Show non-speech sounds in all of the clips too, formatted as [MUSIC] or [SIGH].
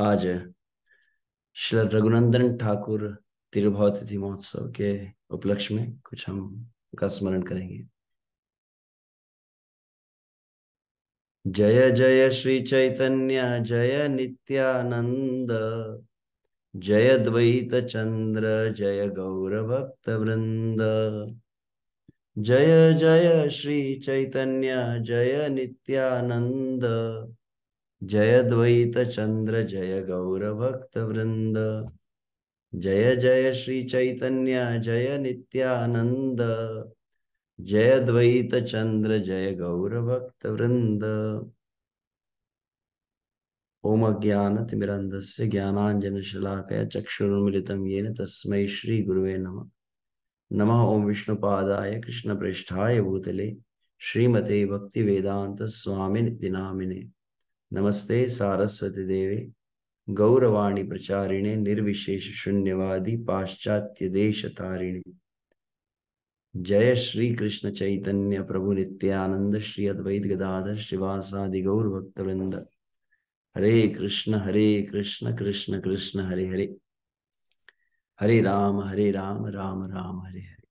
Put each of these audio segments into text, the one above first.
आज श्री रघुनंदन ठाकुर तिरुभाव तिथि महोत्सव के उपलक्ष्य में कुछ हम का स्मरण करेंगे जय जय श्री चैतन्य जय नित्यानंद जय द्वैत चंद्र जय गौर भक्त वृंद जय जय श्री चैतन्य जय नित्यानंद जय द्वैत चंद्र जय गौर भक्त वृंद जय जय श्री चैतन्य जय नित्यानंद जय द्वैत चंद्र जय गौर भक्त वृंद ओम अज्ञान तिमिरंद ज्ञानांजन शलाकय चक्षुरुन्मिलितं येन श्री गुरुवे नम नमः ओम विष्णुपादाय पृष्ठा भूतले श्रीमते भक्ति वेदांत स्वामी दिनामिने नमस्ते सारस्वती देवी गौरवाणी प्रचारिणे निर्विशेष शून्यवादी पाश्चात्य देश तारिणी जय श्री कृष्ण चैतन्य प्रभु नित्यानंद श्री अद्वैत गदाधर श्रीवासादि गौर भक्तवृंद हरे कृष्ण हरे कृष्ण कृष्ण कृष्ण हरे हरे हरे राम हरे राम राम राम हरे हरे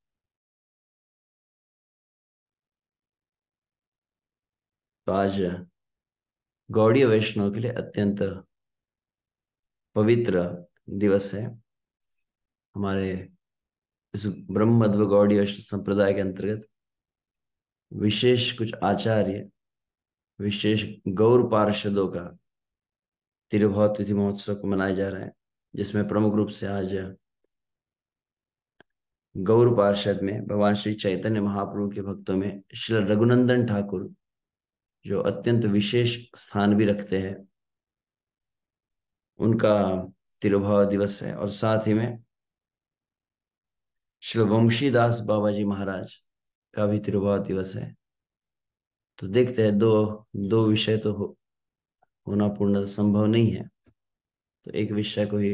तो आज गौड़ीय वैष्णव के लिए अत्यंत पवित्र दिवस है हमारे इस गौड़ी गौड़ीय संप्रदाय के अंतर्गत विशेष कुछ आचार्य विशेष गौर पार्षदों का तिरुभाव तिथि महोत्सव को मनाया जा रहा है जिसमें प्रमुख रूप से आज गौर पार्षद में भगवान श्री चैतन्य महाप्रभु के भक्तों में श्री रघुनंदन ठाकुर जो अत्यंत विशेष स्थान भी रखते हैं उनका तिरुभाव दिवस है और साथ ही में श्री दास बाबा जी महाराज का भी तिरुभाव दिवस है तो देखते हैं दो दो विषय तो हो, होना पूर्ण संभव नहीं है तो एक विषय को ही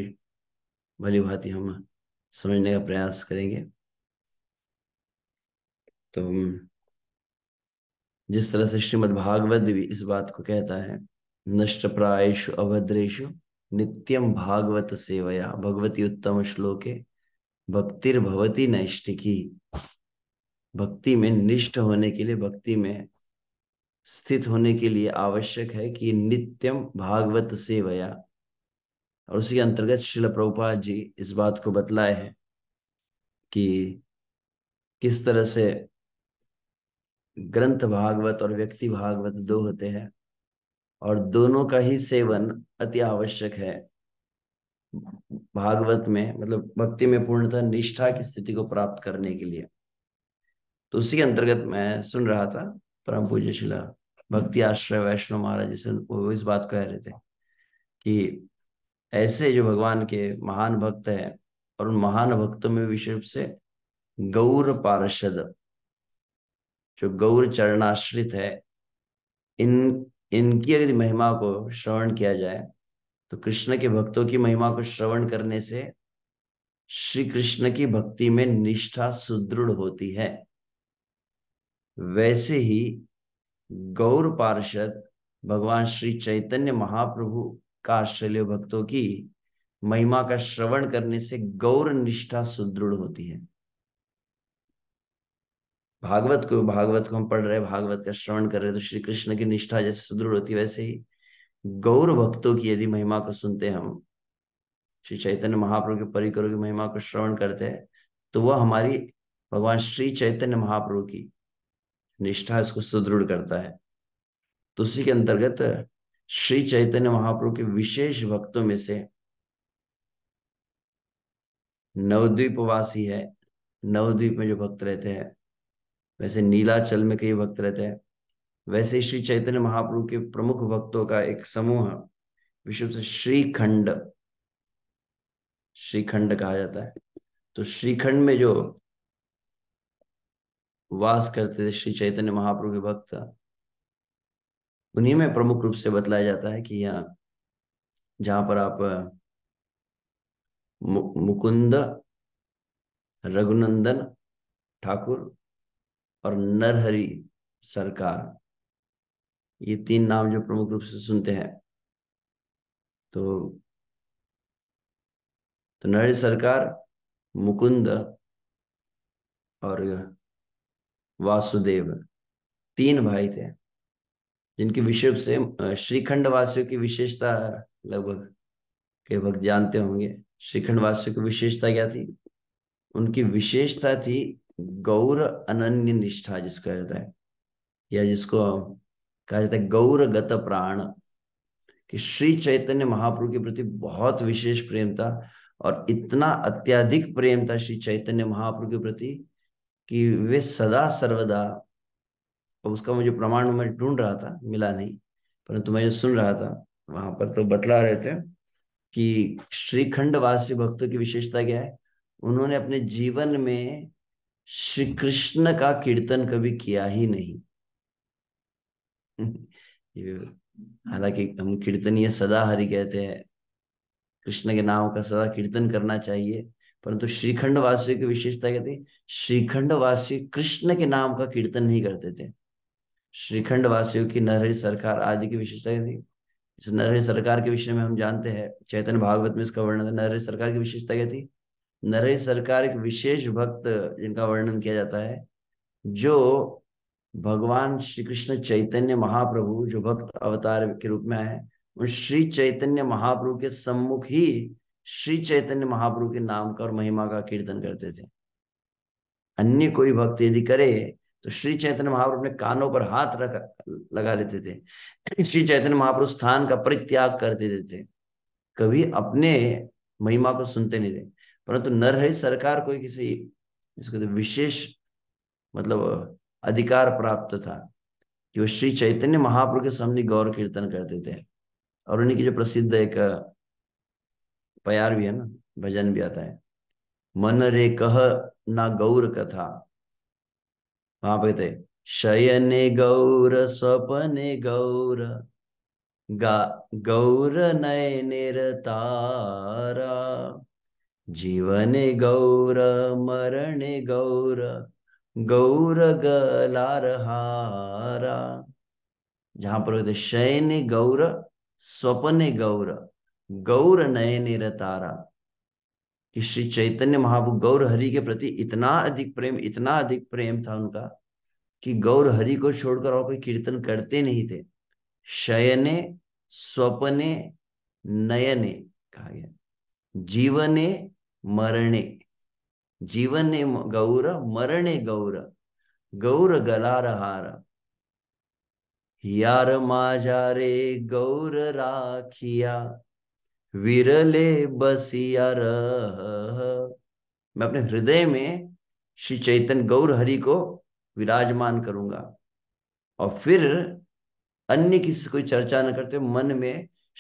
भली भांति हम समझने का प्रयास करेंगे तो जिस तरह से श्रीमद् भागवत भी इस बात को कहता है नष्ट प्रायशु अभद्रेशु नित्यम भागवत सेवया भगवती उत्तम श्लोके भक्तिर भवती नैष्टिकी भक्ति में निष्ठ होने के लिए भक्ति में स्थित होने के लिए आवश्यक है कि नित्यम भागवत सेवया और उसी के अंतर्गत शिल प्रभुपा जी इस बात को बतलाए हैं कि किस तरह से ग्रंथ भागवत और व्यक्ति भागवत दो होते हैं और दोनों का ही सेवन अति आवश्यक है भागवत में मतलब भक्ति में पूर्णतः निष्ठा की स्थिति को प्राप्त करने के लिए तो उसी के अंतर्गत मैं सुन रहा था परम पूज्य शिला भक्ति आश्रय वैष्णव महाराज जिसे वो इस बात कह रहे थे कि ऐसे जो भगवान के महान भक्त हैं और उन महान भक्तों में विशेष से गौर पार्षद जो गौर चरणाश्रित है इन इनकी यदि महिमा को श्रवण किया जाए तो कृष्ण के भक्तों की महिमा को श्रवण करने से श्री कृष्ण की भक्ति में निष्ठा सुदृढ़ होती है वैसे ही गौर पार्षद भगवान श्री चैतन्य महाप्रभु का आश्चर्य भक्तों की महिमा का श्रवण करने से गौर निष्ठा सुदृढ़ होती है भागवत को भागवत को हम पढ़ रहे भागवत का श्रवण कर रहे तो श्री कृष्ण की निष्ठा जैसे सुदृढ़ होती वैसे ही गौर भक्तों की यदि महिमा को सुनते हम श्री चैतन्य महाप्रभु के परिकरों की महिमा को श्रवण करते हैं तो वह हमारी भगवान श्री चैतन्य महाप्रभु की निष्ठा इसको सुदृढ़ करता है तो उसी के अंतर्गत श्री चैतन्य महाप्रभु के विशेष भक्तों में से नवद्वीप वासी है नवद्वीप में जो भक्त रहते हैं वैसे नीलाचल में कई भक्त रहते हैं वैसे श्री चैतन्य महाप्रभु के प्रमुख भक्तों का एक समूह विश्व से श्रीखंड श्रीखंड कहा जाता है तो श्रीखंड में जो वास करते थे श्री चैतन्य महाप्रभु के भक्त उन्हीं में प्रमुख रूप से बतलाया जाता है कि यहाँ जहां पर आप मुकुंद रघुनंदन ठाकुर और नरहरि सरकार ये तीन नाम जो प्रमुख रूप से सुनते हैं तो तो नरहरि सरकार मुकुंद और वासुदेव तीन भाई थे जिनके विषय से श्रीखंड वासियों की विशेषता लगभग कई भक्त जानते होंगे श्रीखंड वासियों की विशेषता क्या थी उनकी विशेषता थी गौर अनन्य निष्ठा जिसको कहा जाता है या जिसको कहा जाता है गौर गत प्राण कि श्री चैतन्य महाप्रभु के प्रति बहुत विशेष प्रेम था और इतना अत्याधिक प्रेम था श्री चैतन्य महाप्रभु के प्रति कि वे सदा सर्वदा अब उसका मुझे प्रमाण मैं ढूंढ रहा था मिला नहीं परंतु मैं जो सुन रहा था वहां पर तो बतला रहे थे कि श्रीखंड वासी भक्तों की विशेषता क्या है उन्होंने अपने जीवन में श्री कृष्ण का कीर्तन कभी किया ही नहीं [LAUGHS] हालांकि हम कीर्तनीय सदा हरि कहते हैं कृष्ण के नाम का सदा कीर्तन करना चाहिए परंतु तो श्रीखंड वासियों की विशेषता कहते श्रीखंड वासी कृष्ण के नाम का कीर्तन नहीं करते थे श्रीखंड वासियों की नरहरी सरकार आदि की विशेषता कहती इस नरहरी सरकार के विषय में हम जानते हैं चैतन्य भागवत में इसका वर्णन नरहरी सरकार की विशेषता कहती नरेश सरकार एक विशेष भक्त जिनका वर्णन किया जाता है जो भगवान श्री कृष्ण चैतन्य महाप्रभु जो भक्त अवतार के रूप में आए उन श्री चैतन्य महाप्रभु के सम्मुख ही श्री चैतन्य महाप्रभु के नाम का और महिमा का कीर्तन करते थे अन्य कोई भक्त यदि करे तो श्री चैतन्य महाप्रभु अपने कानों पर हाथ रख लगा लेते थे श्री चैतन्य महाप्रभु स्थान का परित्याग कर देते थे कभी अपने महिमा को सुनते नहीं थे परंतु तो नरहरि सरकार कोई किसी जिसको तो विशेष मतलब अधिकार प्राप्त था कि वो श्री चैतन्य महाप्रभु के सामने गौर कीर्तन करते थे और उन्हीं की जो प्रसिद्ध एक प्यार भी है ना भजन भी आता है मन रे कह ना गौर कथा वहां पर कहते शयने गौर स्वपने गौर गा गौर नयने तारा जीवन गौर मरण गौर गौर हारा जहां पर शयन गौर स्वपने गौर गौर नयने रतारा कि श्री चैतन्य महाप्रभु गौर हरि के प्रति इतना अधिक प्रेम इतना अधिक प्रेम था उनका कि गौर हरि को छोड़कर और कोई कीर्तन करते नहीं थे शयने स्वपने नयने कहा गया जीवने ಮರಣೆ गौर मरणे गौर गौर गलार हार यार माजा रे गौर राखिया विरले बसिया मैं अपने हृदय में श्री चैतन्य गौर हरि को विराजमान करूंगा और फिर अन्य किसी कोई चर्चा न करते मन में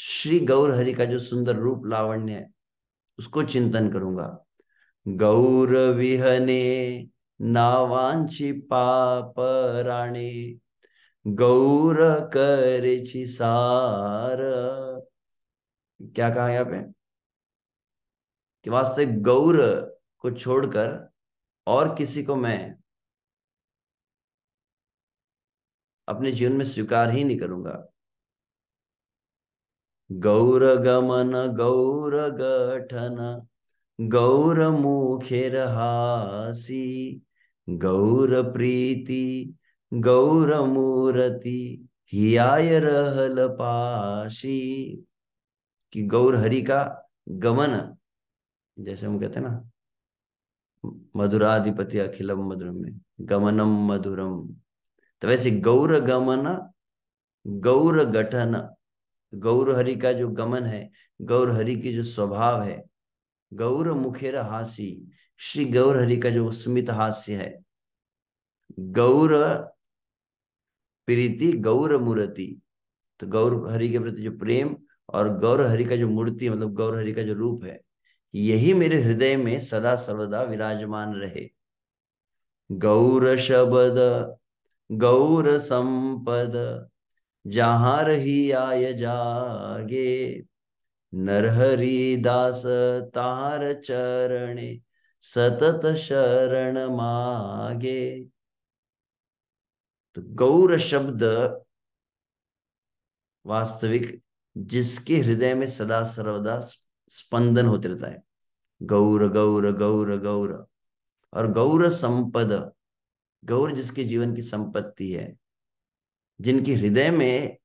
श्री गौर हरि का जो सुंदर रूप लावण्य है उसको चिंतन करूंगा गौर विहने नावांची पापराणे गौर कर सार क्या कहा यहाँ पे कि वास्ते गौर को छोड़कर और किसी को मैं अपने जीवन में स्वीकार ही नहीं करूंगा गौरगमन गौरगठन गौरमुखिर्हासि गौरप्रीति गौरमूरति हियाय रहल पाशी कि गौर हरि का गमन जैसे हम कहते हैं ना मधुराधिपति अखिलम मधुरम में गमनम मधुरम तो वैसे गौर गमन गौर गठन गौर हरि का जो गमन है गौर हरि की जो स्वभाव है गौर मुखेर हासी श्री गौर हरि का जो स्मित हास्य है गौर प्रीति गौर मूर्ति तो गौर हरि के प्रति जो प्रेम और गौर हरि का जो मूर्ति मतलब गौर हरि का जो रूप है यही मेरे हृदय में सदा सर्वदा विराजमान रहे गौर शब्द गौर संपद जहां रही आय जागे नरहरी दास तार चरणे सतत शरण मागे तो गौर शब्द वास्तविक जिसके हृदय में सदा सर्वदा स्पंदन होते रहता है गौर गौर गौर गौर और गौर संपद गौर जिसके जीवन की संपत्ति है जिनके हृदय में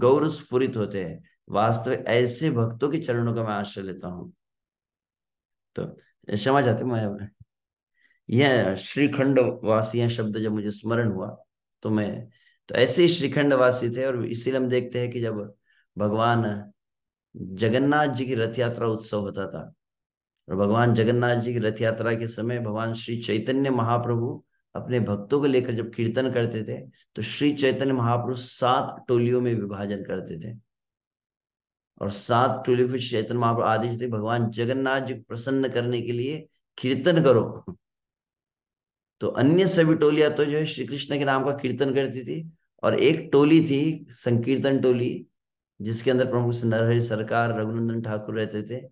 गौर स्फुरित होते हैं वास्तव ऐसे भक्तों के चरणों का मैं आश्रय लेता हूं तो क्षमा जाते मैं यह श्रीखंड वासी है शब्द जब मुझे स्मरण हुआ तो मैं तो ऐसे ही श्रीखंड वासी थे और इसीलिए हम देखते हैं कि जब भगवान जगन्नाथ जी की रथ यात्रा उत्सव होता था और भगवान जगन्नाथ जी की रथ यात्रा के समय भगवान श्री चैतन्य महाप्रभु अपने भक्तों को लेकर जब कीर्तन करते थे तो श्री चैतन्य महापुरुष सात टोलियों में विभाजन करते थे और सात टोलियों पर चैतन्य महापुरुष आदेश थे भगवान जगन्नाथ जी प्रसन्न करने के लिए कीर्तन करो तो अन्य सभी टोलिया तो जो है श्री कृष्ण के नाम का कीर्तन करती थी और एक टोली थी संकीर्तन टोली जिसके अंदर प्रमुख नरहरि सरकार रघुनंदन ठाकुर रहते थे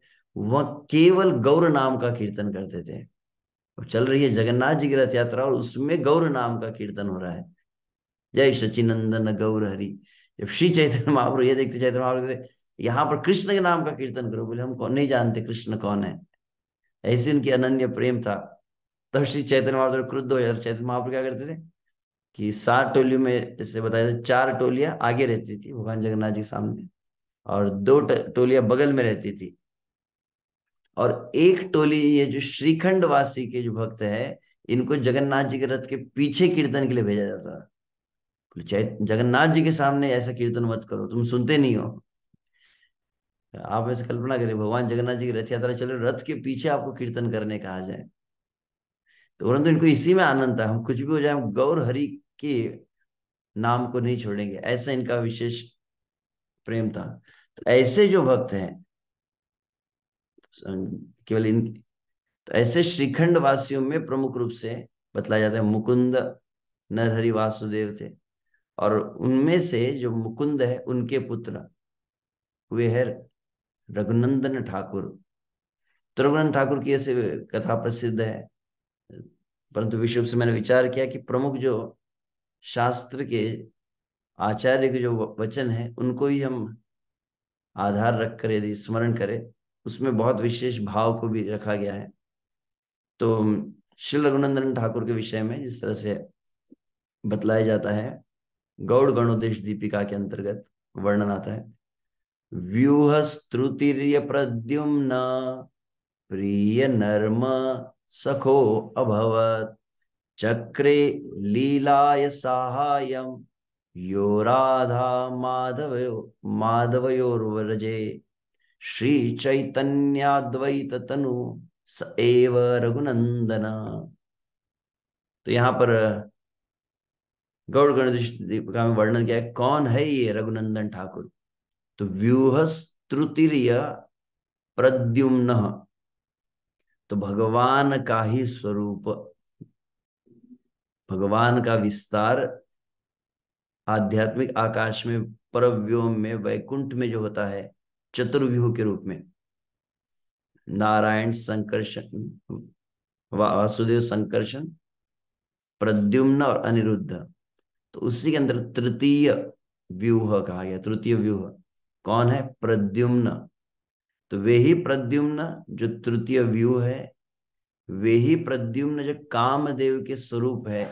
वह केवल गौर नाम का कीर्तन करते थे और चल रही है जगन्नाथ जी की रथ यात्रा और उसमें गौर नाम का कीर्तन हो रहा है जय सचिनंदन गौर हरि जब श्री चैतन्य महाप्रभु ये देखते चैतन्य महाप्रभु यहाँ पर कृष्ण के नाम का कीर्तन करो बोले हम कौन नहीं जानते कृष्ण कौन है ऐसे उनकी अनन्य प्रेम था तब श्री चैतन्य महाप्रभु क्रुद्ध हो जाए चैतन्य महाप्रभु क्या करते थे कि सात टोलियों में जैसे बताया था चार टोलियां आगे रहती थी भगवान जगन्नाथ जी के सामने और दो टोलियां बगल में रहती थी और एक टोली ये जो श्रीखंड वासी के जो भक्त है इनको जगन्नाथ जी के रथ के पीछे कीर्तन के लिए भेजा जाता है जगन्नाथ जी के सामने ऐसा कीर्तन मत करो तुम सुनते नहीं हो आप ऐसे कल्पना करें भगवान जगन्नाथ जी की रथ यात्रा चले रथ के पीछे आपको कीर्तन करने कहा जाए तो परंतु इनको इसी में आनंद था हम कुछ भी हो जाए हम गौर हरि के नाम को नहीं छोड़ेंगे ऐसा इनका विशेष प्रेम था तो ऐसे जो भक्त हैं केवल इन तो ऐसे श्रीखंड वासियों में प्रमुख रूप से बतलाया जाता है मुकुंद नरहरि वासुदेव थे और उनमें से जो मुकुंद है उनके पुत्र वे है रघुनंदन ठाकुर तो रघुनंदन ठाकुर की ऐसे कथा प्रसिद्ध है परंतु विश्व से मैंने विचार किया कि प्रमुख जो शास्त्र के आचार्य के जो वचन है उनको ही हम आधार रख कर यदि स्मरण करें उसमें बहुत विशेष भाव को भी रखा गया है तो श्री रघुनंदन ठाकुर के विषय में जिस तरह से बतलाया जाता है गौड़ गणोदेश दीपिका के अंतर्गत वर्णन आता है व्यूह स्तुतिर्य प्रद्युम्न प्रिय नर्म सखो अभवत चक्रे लीलाय साहाय यो राधा माधव माधवयोर्वरजे श्री चैतन्याद्वैत तनु स एव रघुनंदन तो यहाँ पर गौड़ गणेश दीपिका में वर्णन किया है कौन है ये रघुनंदन ठाकुर तो व्यूहस्त्रुतिरिय प्रद्युम्न तो भगवान का ही स्वरूप भगवान का विस्तार आध्यात्मिक आकाश में परव्योम में वैकुंठ में जो होता है चतुर्व्यूह के रूप में नारायण संकर्षण वासुदेव संकर्षण प्रद्युम्न और अनिरुद्ध तो उसी के अंदर तृतीय व्यूह कहा गया तृतीय व्यूह कौन है प्रद्युम्न तो वे ही प्रद्युम्न जो तृतीय व्यूह है वे ही प्रद्युम्न जो कामदेव के स्वरूप है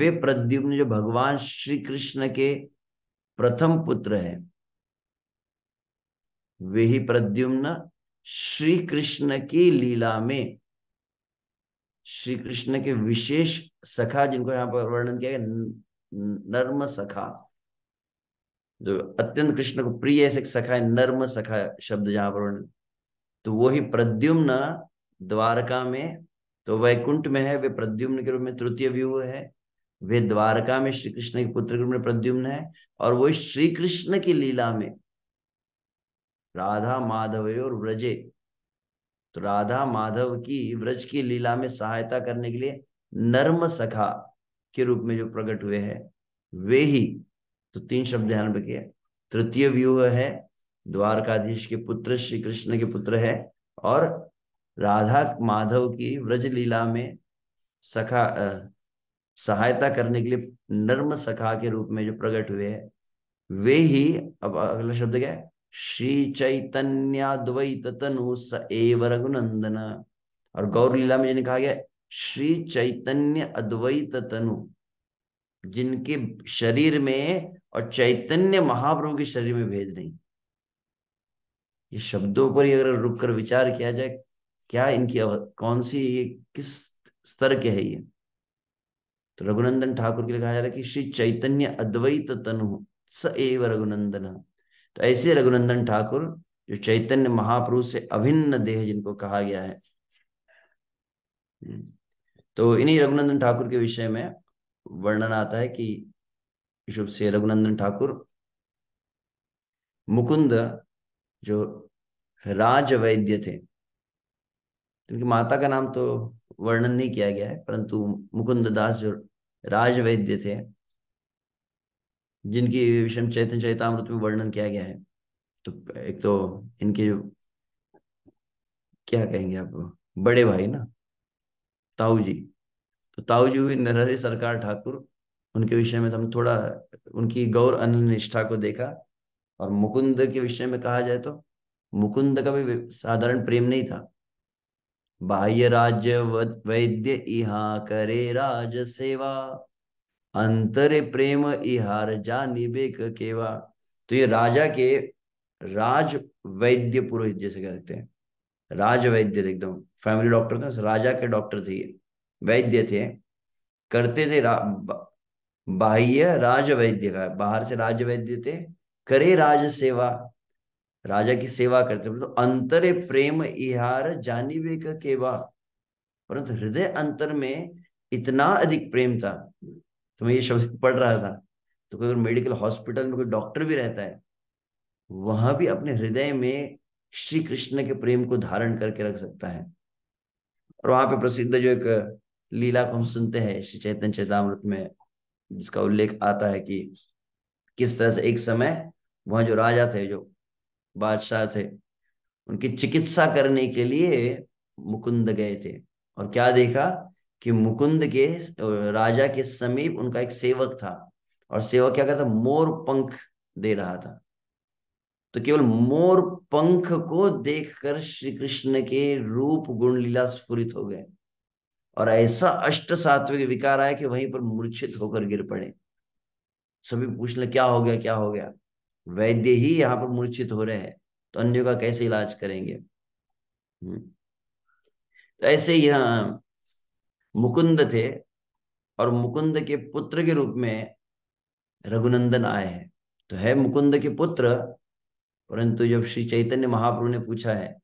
वे प्रद्युम्न जो भगवान श्री कृष्ण के प्रथम पुत्र है वे ही प्रद्युम्न श्री कृष्ण की लीला में श्री कृष्ण के विशेष सखा जिनको यहाँ पर वर्णन किया गया नर्म सखा जो अत्यंत कृष्ण को प्रिय ऐसे सखा है नर्म सखा शब्द जहां पर वर्णन तो वो ही प्रद्युम्न द्वारका में तो वैकुंठ में है वे प्रद्युम्न के रूप में तृतीय व्यूह है वे द्वारका में श्री कृष्ण के पुत्र के रूप में प्रद्युम्न है और वो श्री कृष्ण की लीला में राधा और व्रजे तो राधा माधव की व्रज की लीला में सहायता करने के लिए नर्म सखा के रूप में जो प्रकट हुए हैं वे ही तो तीन शब्द ध्यान रखिए तृतीय व्यूह है द्वारकाधीश के पुत्र श्री कृष्ण के पुत्र है और राधा माधव की व्रज लीला में सखा सहायता करने के लिए नर्म सखा के रूप में जो प्रकट हुए हैं वे ही अब अगला शब्द क्या है श्री द्वैत तनु स एव रघुनंदन और गौर लीला में जिन्हें कहा गया श्री चैतन्य अद्वैत तनु जिनके शरीर में और चैतन्य महाप्रभु के शरीर में भेद नहीं ये शब्दों पर ही अगर रुक कर विचार किया जाए क्या इनकी कौन सी ये किस स्तर के है ये तो रघुनंदन ठाकुर के लिए कहा जा रहा है कि श्री चैतन्य अद्वैत तनु स एव रघुनंदन तो ऐसे रघुनंदन ठाकुर जो चैतन्य महाप्रभु से अभिन्न देह जिनको कहा गया है तो इन्हीं रघुनंदन ठाकुर के विषय में वर्णन आता है कि शुभ से रघुनंदन ठाकुर मुकुंद जो राज वैद्य थे उनकी माता का नाम तो वर्णन नहीं किया गया है परंतु मुकुंद दास जो राज वैद्य थे जिनकी विषम चैतन्य चैतामृत में वर्णन किया गया है तो एक तो इनके जो क्या कहेंगे आप बड़े भाई ना ताऊ जी तो ताऊ जी हुई नरहरि सरकार ठाकुर उनके विषय में तो हम थोड़ा उनकी गौर अन्य निष्ठा को देखा और मुकुंद के विषय में कहा जाए तो मुकुंद का भी साधारण प्रेम नहीं था बाह्य राज्य वैद्य इहा करे राज सेवा अंतरे प्रेम इहार जा निबेक केवा तो ये राजा के राज वैद्य पुरोहित जैसे कहते हैं राज वैद्य थे एकदम फैमिली डॉक्टर थे राजा के डॉक्टर थे वैद्य थे करते थे बाह्य राज वैद्य का बाहर से राज वैद्य थे करे राज सेवा राजा की सेवा करते तो अंतरे प्रेम इहार जानिबे केवा परंतु हृदय अंतर में इतना अधिक प्रेम था तो मैं ये शब्द पढ़ रहा था तो कोई अगर मेडिकल हॉस्पिटल में कोई डॉक्टर भी रहता है वहां भी अपने हृदय में श्री कृष्ण के प्रेम को धारण करके रख सकता है और वहां पे प्रसिद्ध जो एक लीला को हम सुनते हैं श्री चैतन्य चेतामृत में जिसका उल्लेख आता है कि किस तरह से एक समय वहां जो राजा थे जो बादशाह थे उनकी चिकित्सा करने के लिए मुकुंद गए थे और क्या देखा कि मुकुंद के राजा के समीप उनका एक सेवक था और सेवक क्या करता मोर पंख दे रहा था तो केवल मोर पंख को देखकर श्री कृष्ण के रूप गुण लीला स्फुरित हो गए और ऐसा अष्ट सात्विक विकार आया कि वहीं पर मूर्छित होकर गिर पड़े सभी पूछ ले क्या हो गया क्या हो गया वैद्य ही यहाँ पर मूर्छित हो रहे हैं तो अन्यों का कैसे इलाज करेंगे हम्म। तो ऐसे यहाँ मुकुंद थे और मुकुंद के पुत्र के रूप में रघुनंदन आए हैं तो है मुकुंद के पुत्र परंतु जब श्री चैतन्य महाप्रभु ने पूछा है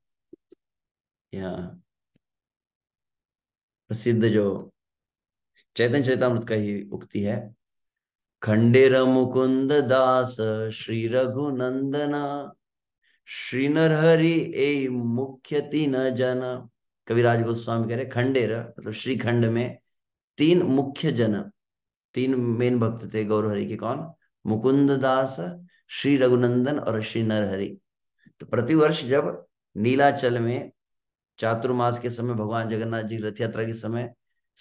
यहाँ प्रसिद्ध जो चैतन्य चैतामृत का ही उक्ति है खंडेर मुकुंद दास श्री रघुनंदना श्री नरहरि ए मुख्य तीन जना कविराज गोस्वामी कह रहे खंडेर मतलब श्री खंड में तीन मुख्य जन तीन मेन भक्त थे गौरहरी के कौन मुकुंद दास श्री रघुनंदन और श्री नरहरि तो प्रतिवर्ष जब नीलाचल में चातुर्मास के समय भगवान जगन्नाथ जी रथ यात्रा के समय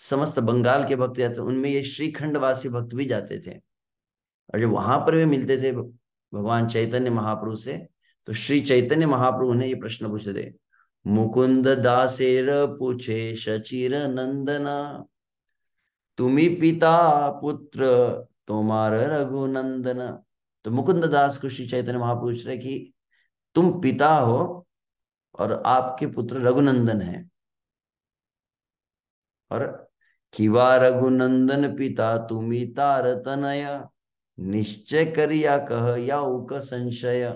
समस्त बंगाल के भक्त जाते उनमें ये श्रीखंडवासी भक्त भी जाते थे और जब वहां पर वे मिलते थे भगवान चैतन्य महाप्रभु से तो श्री चैतन्य महाप्रभु ने ये प्रश्न पूछते थे मुकुंद दासेर पूछे शचिर नंदना तुम्ही पिता पुत्र तुम्हार रघुनंदन तो मुकुंद दास को श्री चैतन्य महापुरुष रहे कि तुम पिता हो और आपके पुत्र रघुनंदन है और किवा रघुनंदन पिता तुम्ही तार तनय निश्चय करिया कह या उक संशय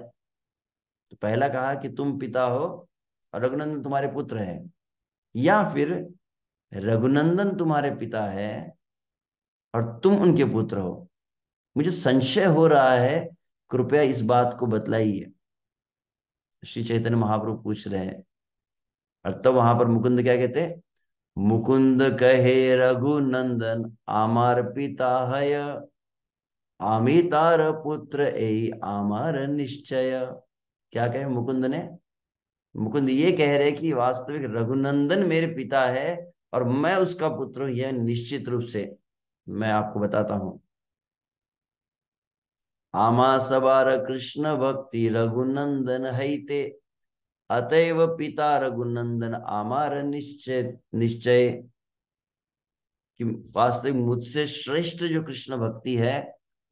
तो पहला कहा कि तुम पिता हो और रघुनंदन तुम्हारे पुत्र है या फिर रघुनंदन तुम्हारे पिता है और तुम उनके पुत्र हो मुझे संशय हो रहा है कृपया इस बात को बतलाइए श्री चैतन्य महाप्रभु पूछ रहे हैं और तब तो वहां पर मुकुंद क्या कहते मुकुंद कहे रघुनंदन आमार पिता हय आमितार पुत्र ए आमार निश्चय क्या कहे मुकुंद ने मुकुंद ये कह रहे कि वास्तविक रघुनंदन मेरे पिता है और मैं उसका पुत्र हूं यह निश्चित रूप से मैं आपको बताता हूं आमा सबार कृष्ण भक्ति रघुनंदन हईते अतएव पिता रघुनंदन आमार निश्चय निश्चय कि वास्तविक मुझसे श्रेष्ठ जो कृष्ण भक्ति है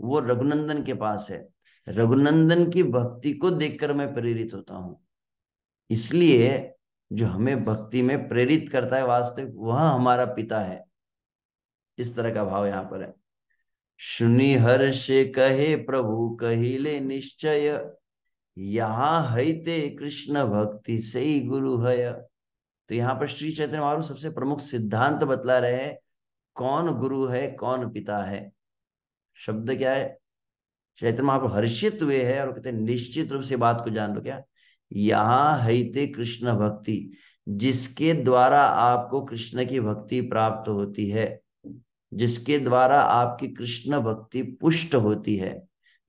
वो रघुनंदन के पास है रघुनंदन की भक्ति को देखकर मैं प्रेरित होता हूँ इसलिए जो हमें भक्ति में प्रेरित करता है वास्तविक वह हमारा पिता है इस तरह का भाव यहाँ पर है सुनि हर्ष कहे प्रभु कहिले निश्चय यहाँ ते कृष्ण भक्ति से ही गुरु है तो यहाँ पर श्री चैतन्य महाप्रभु सबसे प्रमुख सिद्धांत बतला रहे हैं कौन गुरु है कौन पिता है शब्द क्या है चैतन्य महाप्रभु हर्षित हुए है और कहते निश्चित रूप से बात को जान लो क्या यहाँ हैते कृष्ण भक्ति जिसके द्वारा आपको कृष्ण की भक्ति प्राप्त होती है जिसके द्वारा आपकी कृष्ण भक्ति पुष्ट होती है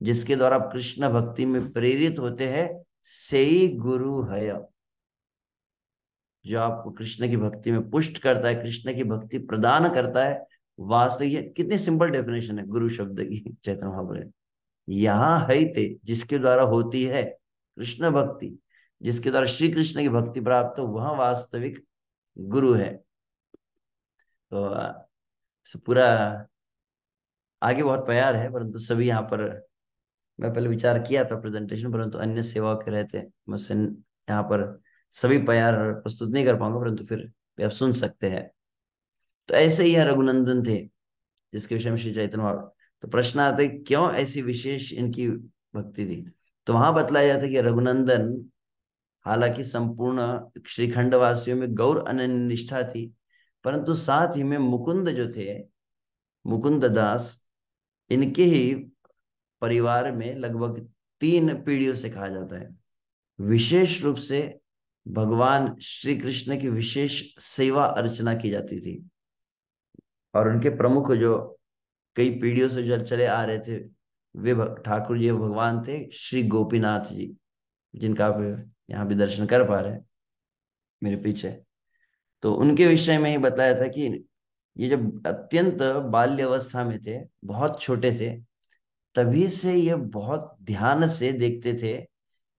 जिसके द्वारा आप कृष्ण भक्ति में प्रेरित होते हैं सही गुरु है जो आपको कृष्ण की भक्ति में पुष्ट करता है कृष्ण की भक्ति प्रदान करता है वास्तविक कितनी सिंपल डेफिनेशन है गुरु शब्द की चैतन्य महाप्रभु यहाँ है ते जिसके द्वारा होती है कृष्ण भक्ति जिसके द्वारा श्री कृष्ण की भक्ति प्राप्त हो वह वास्तविक गुरु है तो पूरा आगे बहुत प्यार है परंतु सभी यहाँ पर मैं पहले विचार किया था प्रेजेंटेशन परंतु अन्य सेवा के रहते मुझसे यहाँ पर सभी प्यार प्रस्तुत नहीं कर पाऊंगा परंतु फिर आप सुन सकते हैं तो ऐसे ही रघुनंदन थे जिसके विषय में श्री चैतन तो प्रश्न आते क्यों ऐसी विशेष इनकी भक्ति थी तो वहां बतलाया जाता है कि रघुनंदन हालांकि संपूर्ण श्रीखंड वासियों में गौर अनन्य निष्ठा थी परंतु साथ ही में मुकुंद जो थे मुकुंद दास इनके ही परिवार में लगभग तीन पीढ़ियों से कहा जाता है विशेष रूप से भगवान श्री कृष्ण की विशेष सेवा अर्चना की जाती थी और उनके प्रमुख जो कई पीढ़ियों से जो चले आ रहे थे वे ठाकुर जी भगवान थे श्री गोपीनाथ जी जिनका यहाँ भी दर्शन कर पा रहे हैं मेरे पीछे तो उनके विषय में ही बताया था कि ये जब अत्यंत बाल्य अवस्था में थे बहुत छोटे थे तभी से ये बहुत ध्यान से देखते थे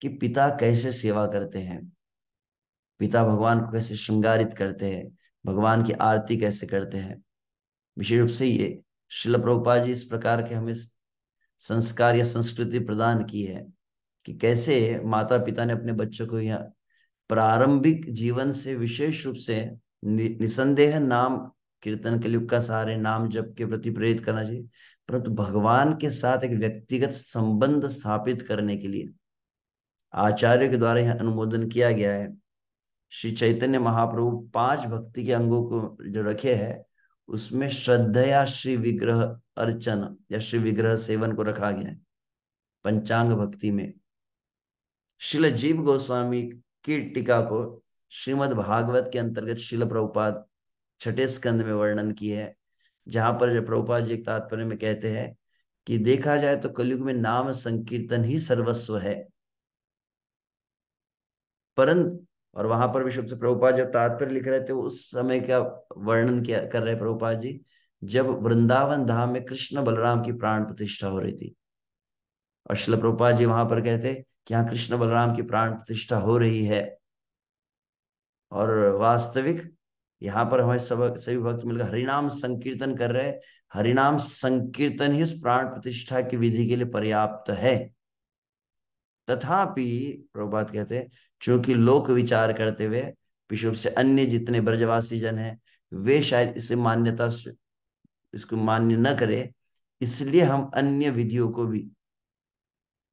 कि पिता कैसे सेवा करते हैं पिता भगवान को कैसे श्रृंगारित करते हैं भगवान की आरती कैसे करते हैं विशेष रूप से ये शिल प्रभुपा जी इस प्रकार के हमें संस्कार या संस्कृति प्रदान की है कि कैसे माता पिता ने अपने बच्चों को यह प्रारंभिक जीवन से विशेष रूप से नि, निसंदेह नाम कीर्तन के का सारे नाम जप के प्रति प्रेरित करना चाहिए परंतु भगवान के साथ एक व्यक्तिगत संबंध स्थापित करने के लिए आचार्य के द्वारा यह अनुमोदन किया गया है श्री चैतन्य महाप्रभु पांच भक्ति के अंगों को जो रखे है उसमें श्रद्धया श्री विग्रह अर्चन या श्री विग्रह सेवन को रखा गया है पंचांग भक्ति में शिल जीव गोस्वामी की टीका को श्रीमद् भागवत के अंतर्गत शिल प्रभुपाद छठे स्कंद में वर्णन की है जहां पर जब प्रभुपाद जी तात्पर्य में कहते हैं कि देखा जाए तो कलयुग में नाम संकीर्तन ही सर्वस्व है परंतु और वहां पर भी शब्द प्रभुपाद जब तात्पर्य लिख रहे थे उस समय का वर्णन किया कर रहे प्रभुपाद जी जब वृंदावन धाम में कृष्ण बलराम की प्राण प्रतिष्ठा हो रही थी और शिल प्रभुपाद जी वहां पर कहते यहाँ कृष्ण बलराम की प्राण प्रतिष्ठा हो रही है और वास्तविक यहाँ पर हमारे सब सभी भक्त मिलकर हरिनाम संकीर्तन कर रहे हरिनाम संकीर्तन ही उस प्राण प्रतिष्ठा की विधि के लिए पर्याप्त है तथापि प्रभुपात कहते हैं चूंकि लोक विचार करते हुए विश्व से अन्य जितने ब्रजवासी जन हैं वे शायद इसे मान्यता इसको मान्य न करे इसलिए हम अन्य विधियों को भी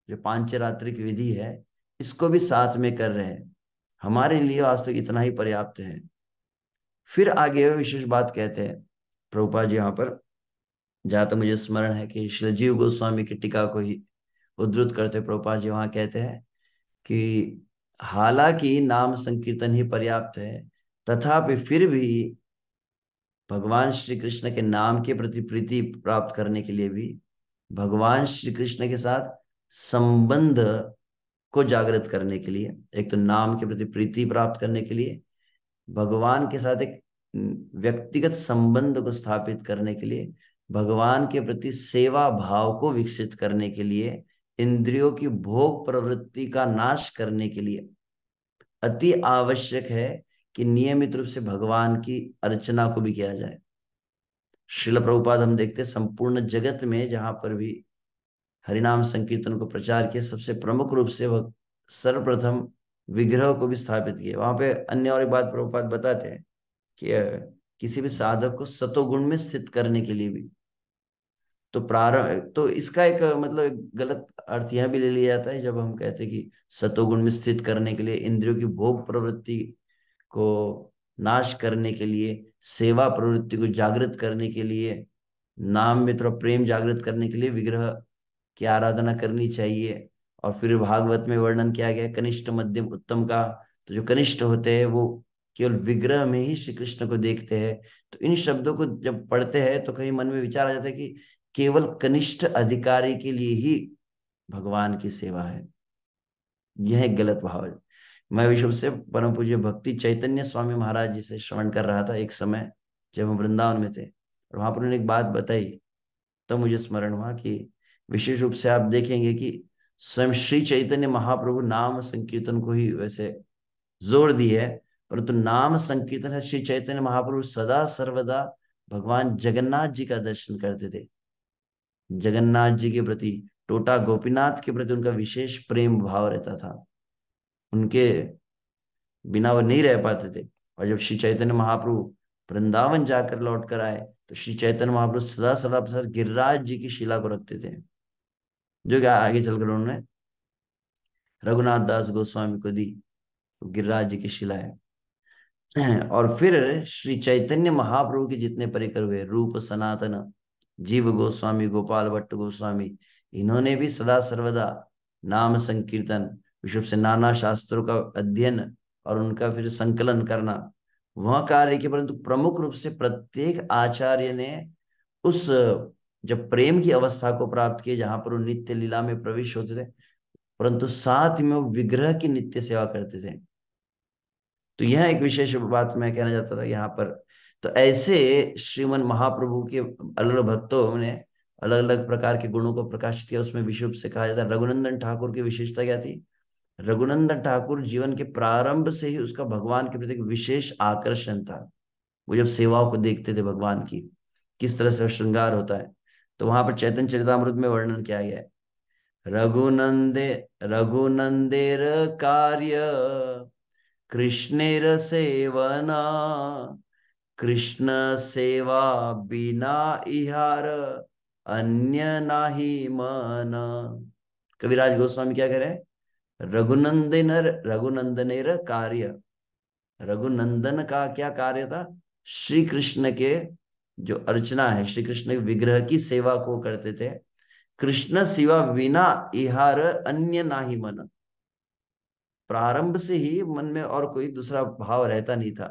जो पांचरात्रिक विधि है इसको भी साथ में कर रहे हैं हमारे लिए वास्तव तो इतना ही पर्याप्त है फिर आगे विशेष बात कहते हैं प्रभुपा जी यहाँ पर जहां तो मुझे स्मरण है कि श्रीजीव गोस्वामी की टीका को ही उद्धृत करते प्रभुपा जी वहां कहते हैं कि हालांकि नाम संकीर्तन ही पर्याप्त है तथापि फिर भी भगवान श्री कृष्ण के नाम के प्रति प्रीति प्राप्त करने के लिए भी भगवान श्री कृष्ण के साथ संबंध को जागृत करने के लिए एक तो नाम के प्रति प्रीति प्राप्त करने के लिए भगवान के साथ एक व्यक्तिगत संबंध को स्थापित करने के लिए भगवान के प्रति सेवा भाव को विकसित करने के लिए इंद्रियों की भोग प्रवृत्ति का नाश करने के लिए अति आवश्यक है कि नियमित रूप से भगवान की अर्चना को भी किया जाए शिल प्रभुपाद हम देखते संपूर्ण जगत में जहां पर भी हरिनाम संकीर्तन को प्रचार किया सबसे प्रमुख रूप से वह सर्वप्रथम विग्रह को भी स्थापित किया वहां पे अन्य और एक बात प्रभुपात बताते हैं कि किसी भी साधक को सतोगुण में स्थित करने के लिए भी तो प्रारंभ तो इसका एक मतलब एक गलत अर्थ यह भी ले लिया जाता है जब हम कहते हैं कि सतोगुण में स्थित करने के लिए इंद्रियों की भोग प्रवृत्ति को नाश करने के लिए सेवा प्रवृत्ति को जागृत करने के लिए नाम में थोड़ा प्रेम जागृत करने के लिए विग्रह की आराधना करनी चाहिए और फिर भागवत में वर्णन किया गया कनिष्ठ मध्यम उत्तम का तो जो कनिष्ठ होते हैं वो केवल विग्रह में ही श्री कृष्ण को देखते हैं तो इन शब्दों को जब पढ़ते हैं तो कहीं मन में विचार आ जाता है कि केवल कनिष्ठ अधिकारी के लिए ही भगवान की सेवा है यह गलत भाव है मैं विश्व से परम पूज्य भक्ति चैतन्य स्वामी महाराज जी से श्रवण कर रहा था एक समय जब हम वृंदावन में थे और वहां पर उन्होंने एक बात बताई तो मुझे स्मरण हुआ कि विशेष रूप से आप देखेंगे कि स्वयं श्री चैतन्य महाप्रभु नाम संकीर्तन को ही वैसे जोर दी है परंतु तो नाम संकीर्तन है श्री चैतन्य महाप्रभु सदा सर्वदा भगवान जगन्नाथ जी का दर्शन करते थे जगन्नाथ जी के प्रति टोटा गोपीनाथ के प्रति उनका विशेष प्रेम भाव रहता था उनके बिना वो नहीं रह पाते थे और जब श्री चैतन्य महाप्रभु वृंदावन जाकर लौट कर आए तो श्री चैतन्य महाप्रभु सदा सदा प्रसाद गिरिराज जी की शिला को रखते थे जो क्या आगे चलकर उन्होंने रघुनाथ दास गोस्वामी को दी तो गिरिराज जी की शिलाए और फिर श्री चैतन्य महाप्रभु के जितने परिकर हुए रूप सनातन जीव गोस्वामी गोपाल भट्ट गोस्वामी इन्होंने भी सदा सर्वदा नाम संकीर्तन विश्व से नाना शास्त्रों का अध्ययन और उनका फिर संकलन करना वह कार्य के परंतु प्रमुख रूप से प्रत्येक आचार्य ने उस जब प्रेम की अवस्था को प्राप्त किए जहां पर वो नित्य लीला में प्रवेश होते थे परंतु साथ में वो विग्रह की नित्य सेवा करते थे तो यह एक विशेष बात मैं कहना चाहता था यहाँ पर तो ऐसे श्रीमन महाप्रभु के अलग अलग भक्तों ने अलग अलग प्रकार के गुणों को प्रकाशित किया उसमें विश्व से कहा जाता है रघुनंदन ठाकुर की विशेषता क्या थी रघुनंदन ठाकुर जीवन के प्रारंभ से ही उसका भगवान के प्रति विशेष आकर्षण था वो जब सेवाओं को देखते थे भगवान की किस तरह से श्रृंगार होता है तो वहां पर चैतन्य चरितमृत में वर्णन किया गया है रघुनंदे रघुनंदेर कार्य कृष्णेर सेवना कृष्ण सेवा बिना इहार अन्य नाही मना कविराज गोस्वामी क्या कह रहे हैं रघुनंदन रघुनंदनेर कार्य रघुनंदन का क्या कार्य था श्री कृष्ण के जो अर्चना है श्री कृष्ण विग्रह की सेवा को करते थे कृष्ण सिवा बिना इहार अन्य ना ही मन प्रारंभ से ही मन में और कोई दूसरा भाव रहता नहीं था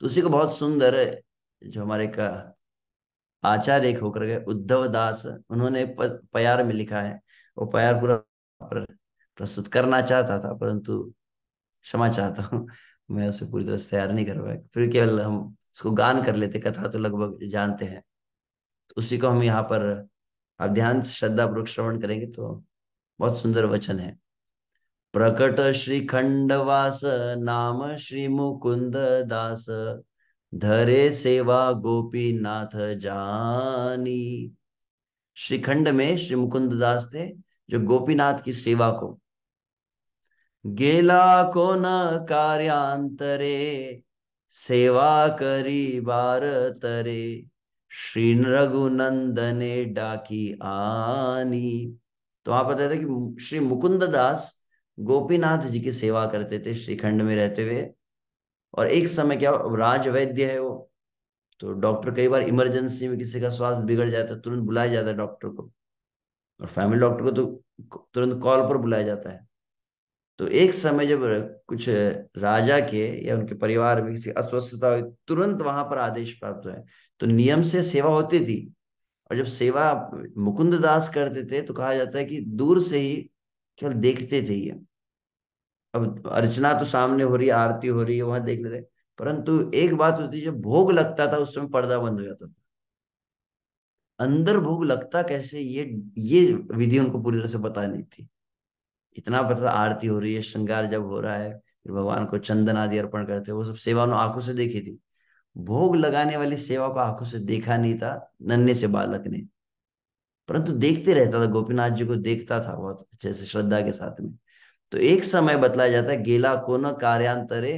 तो उसी को बहुत सुंदर जो हमारे का आचार्य होकर गए उद्धव दास उन्होंने प्यार में लिखा है वो प्यार पूरा प्रस्तुत करना चाहता था परंतु क्षमा चाहता हूँ मैं उसे पूरी तरह से तैयार नहीं कर पाया फिर केवल हम उसको गान कर लेते कथा तो लगभग जानते हैं तो उसी को हम यहाँ पर आप ध्यान श्रद्धा पूर्वक श्रवण करेंगे तो बहुत सुंदर वचन है प्रकट श्री खंडवास नाम श्री मुकुंद दास धरे सेवा गोपीनाथ जानी श्रीखंड में श्री मुकुंद दास थे जो गोपीनाथ की सेवा को गेला को न कार्यांतरे सेवा करी बार तरे श्री रघुनंदने डाकी आनी तो आप बताते था कि श्री मुकुंद दास गोपीनाथ जी की सेवा करते थे श्रीखंड में रहते हुए और एक समय क्या राज वैद्य है वो तो डॉक्टर कई बार इमरजेंसी में किसी का स्वास्थ्य बिगड़ जाता है तुरंत बुलाया जाता है डॉक्टर को और फैमिली डॉक्टर को तो तुरंत कॉल पर बुलाया जाता है तो एक समय जब कुछ राजा के या उनके परिवार में किसी अस्वस्थता हुई तुरंत वहां पर आदेश प्राप्त हुए तो नियम से सेवा होती थी और जब सेवा मुकुंद दास करते थे तो कहा जाता है कि दूर से ही केवल देखते थे ये अब अर्चना तो सामने हो रही है आरती हो रही है वहां देख लेते परंतु एक बात होती जब भोग लगता था उस समय पर्दा बंद हो जाता था अंदर भोग लगता कैसे ये ये विधि उनको पूरी तरह से बता नहीं थी इतना पता आरती हो रही है श्रृंगार जब हो रहा है फिर भगवान को चंदन आदि अर्पण करते वो सब सेवा उन्होंने आंखों से देखी थी भोग लगाने वाली सेवा को आंखों से देखा नहीं था नन्हे से बालक ने परंतु देखते रहता था गोपीनाथ जी को देखता था बहुत अच्छे से श्रद्धा के साथ में तो एक समय बतलाया जाता है गेला को न कार्यांतरे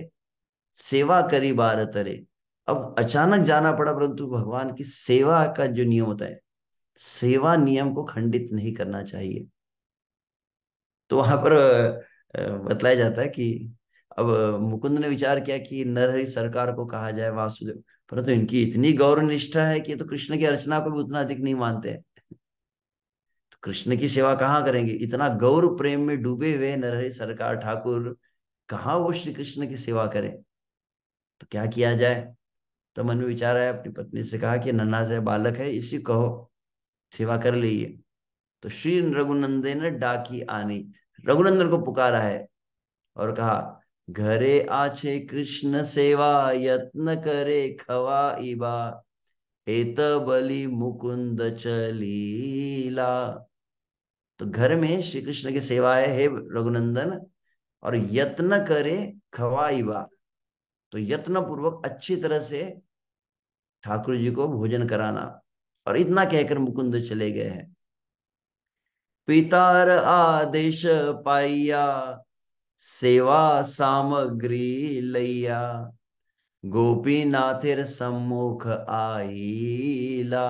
सेवा करी बार तरे अब अचानक जाना पड़ा परंतु भगवान की सेवा का जो नियम होता है सेवा नियम को खंडित नहीं करना चाहिए तो वहां पर बताया जाता है कि अब मुकुंद ने विचार किया कि नरहरि सरकार को कहा जाए वासुदेव परंतु तो इनकी इतनी गौरव निष्ठा है कि तो कृष्ण की अर्चना को भी उतना अधिक नहीं मानते तो कृष्ण की सेवा कहाँ करेंगे इतना गौरव प्रेम में डूबे हुए नरहरि सरकार ठाकुर कहाँ वो श्री कृष्ण की सेवा करें तो क्या किया जाए तो मन में विचार आया अपनी पत्नी से कहा कि नन्ना से बालक है इसी कहो सेवा कर लीजिए तो श्री रघुनंदन डाकी आनी रघुनंदन को पुकारा है और कहा घरे आछे कृष्ण सेवा यत्न करे खवा इबा एत बलि मुकुंद चलीला तो घर में श्री कृष्ण की सेवा है हे रघुनंदन और यत्न करे इबा तो यत्न पूर्वक अच्छी तरह से ठाकुर जी को भोजन कराना और इतना कहकर मुकुंद चले गए हैं पितार आदेश पाइया सेवा सामग्री लैया गोपीनाथिर सम्मुख आईला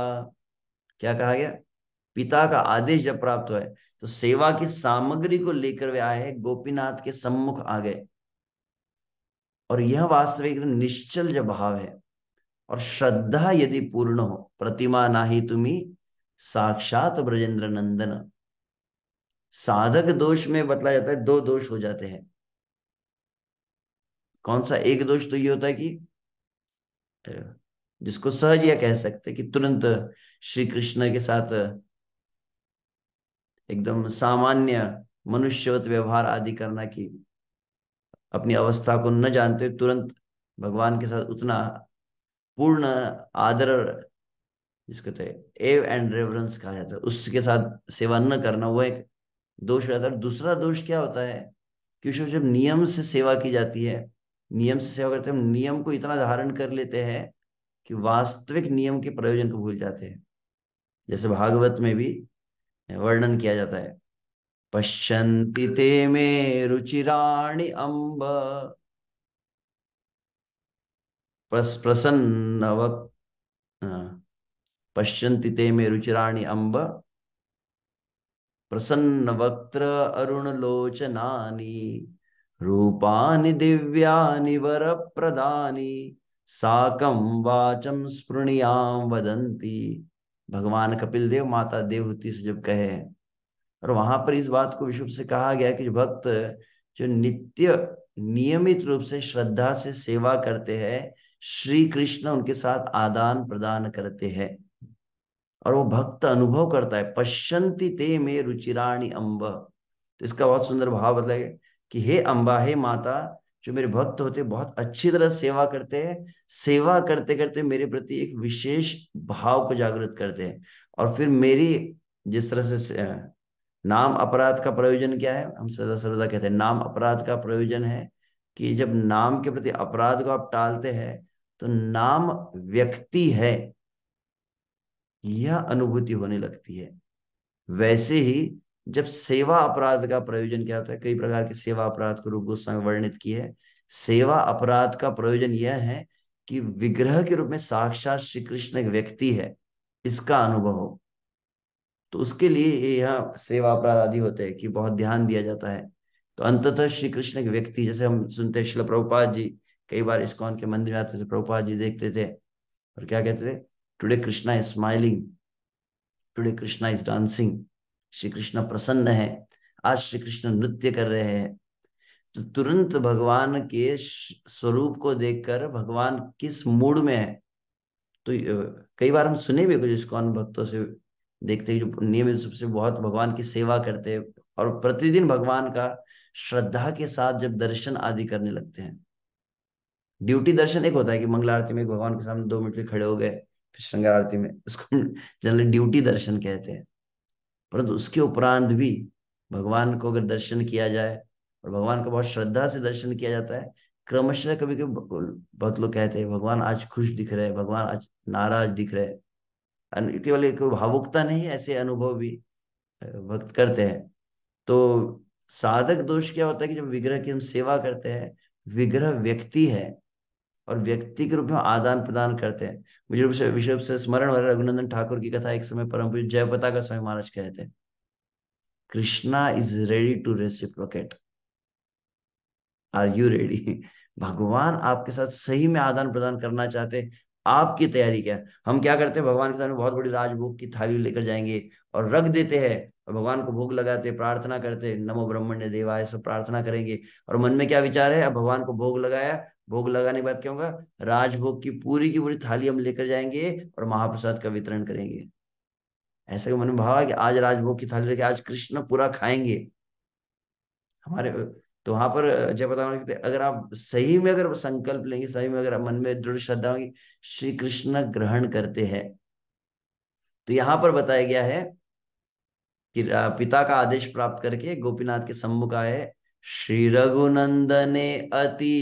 क्या कहा गया पिता का आदेश जब प्राप्त हुआ है तो सेवा की सामग्री को लेकर वे आए हैं गोपीनाथ के सम्मुख आ गए और यह वास्तविक एकदम निश्चल जो भाव है और श्रद्धा यदि पूर्ण हो प्रतिमा नाही तुम्ही साक्षात ब्रजेंद्र नंदन साधक दोष में बतला जाता है दो दोष हो जाते हैं कौन सा एक दोष तो ये होता है कि जिसको सहज या कह सकते कि तुरंत श्री कृष्ण के साथ एकदम सामान्य मनुष्यवत व्यवहार आदि करना की अपनी अवस्था को न जानते तुरंत भगवान के साथ उतना पूर्ण आदर जिसको एव एंड रेवरेंस कहा जाता है उसके साथ सेवा न करना वो एक दोष हो जाता है दूसरा दोष क्या होता है कि उसमें जब नियम से सेवा की जाती है नियम से सेवा करते हैं हम नियम को इतना धारण कर लेते हैं कि वास्तविक नियम के प्रयोजन को भूल जाते हैं जैसे भागवत में भी वर्णन किया जाता है पश्यन्ति ते मे रुचिराणि अम्ब प्रसन्न हाँ, पश्यन्ति ते मे रुचिराणि अम्ब प्रसन्न वक्त्र अरुण लोचनानि रूपानि दिव्यानि वरप्रदानि साकम वाचम स्पृणियां वदंती भगवान कपिल देव माता देवहूति से जब कहे और वहां पर इस बात को विश्व से कहा गया कि भक्त जो नित्य नियमित रूप से श्रद्धा से सेवा करते हैं श्री कृष्ण उनके साथ आदान प्रदान करते हैं और वो भक्त अनुभव करता है पश्यंती ते मे रुचिराणी अम्ब तो इसका बहुत सुंदर भाव बदला गया कि हे अम्बा हे माता जो मेरे भक्त होते बहुत अच्छी तरह सेवा करते हैं सेवा करते करते मेरे प्रति एक विशेष भाव को जागृत करते हैं और फिर मेरी जिस तरह से नाम अपराध का प्रयोजन क्या है हम सदा सर्वदा कहते हैं नाम अपराध का प्रयोजन है कि जब नाम के प्रति अपराध को आप टालते हैं तो नाम व्यक्ति है यह अनुभूति होने लगती है वैसे ही जब सेवा अपराध का प्रयोजन क्या होता है कई प्रकार के सेवा अपराध को रूप गोस्वामी वर्णित किए है सेवा अपराध का प्रयोजन यह है कि विग्रह के रूप में साक्षात श्री कृष्ण एक व्यक्ति है इसका अनुभव हो तो उसके लिए यह सेवा अपराध आदि होते हैं कि बहुत ध्यान दिया जाता है तो अंततः श्री कृष्ण एक व्यक्ति जैसे हम सुनते हैं शिल प्रभुपाद जी कई बार इस्कॉन के मंदिर में आते थे प्रभुपाद जी देखते थे और क्या कहते थे today Krishna is smiling today Krishna is dancing Shri Krishna प्रसन्न है आज श्री कृष्ण नृत्य कर रहे हैं तो तुरंत भगवान के स्वरूप को देखकर भगवान किस मूड में है तो कई बार हम सुने भी कुछ इसकॉन भक्तों से देखते हैं जो नियमित रूप से बहुत भगवान की सेवा करते हैं और प्रतिदिन भगवान का श्रद्धा के साथ जब दर्शन आदि करने लगते हैं ड्यूटी दर्शन एक होता है कि मंगला आरती में भगवान के सामने दो मिनट खड़े हो गए श्रृंगार आरती में उसको जनरली ड्यूटी दर्शन कहते हैं परंतु उसके उपरांत भी भगवान को अगर दर्शन किया जाए और भगवान का बहुत श्रद्धा से दर्शन किया जाता है क्रमशः कभी कभी बहुत लोग कहते हैं भगवान आज खुश दिख रहे हैं भगवान आज नाराज दिख रहे हैं केवल एक भावुकता नहीं ऐसे अनुभव भी भक्त करते हैं तो साधक दोष क्या होता है कि जब विग्रह की हम सेवा करते हैं विग्रह व्यक्ति है और व्यक्ति के रूप में आदान प्रदान करते हैं मुझे रूप से विश्व से स्मरण हो रघुनंदन ठाकुर की कथा एक समय परम पूज्य जयपता का स्वामी महाराज कहते हैं Krishna is ready to reciprocate are you ready भगवान आपके साथ सही में आदान प्रदान करना चाहते आपकी तैयारी क्या हम क्या करते हैं भगवान के सामने बहुत बड़ी राजभोग की थाली लेकर जाएंगे और रख देते हैं और भगवान को भोग लगाते प्रार्थना करते नमो ब्रह्मण्य देवाय सब प्रार्थना करेंगे और मन में क्या विचार है अब भगवान को भोग लगाया भोग लगाने के बाद क्या होगा राजभोग की पूरी की पूरी थाली हम लेकर जाएंगे और महाप्रसाद का वितरण करेंगे ऐसा का मन में भाव है कि आज राजभोग की थाली रखे आज कृष्ण पूरा खाएंगे हमारे तो वहां पर जय बता अगर आप सही में अगर संकल्प लेंगे सही में अगर मन में दृढ़ श्रद्धा होगी श्री कृष्ण ग्रहण करते हैं तो यहाँ पर बताया गया है कि पिता का आदेश प्राप्त करके गोपीनाथ के सम्मुख आए श्री रघुनंदने अति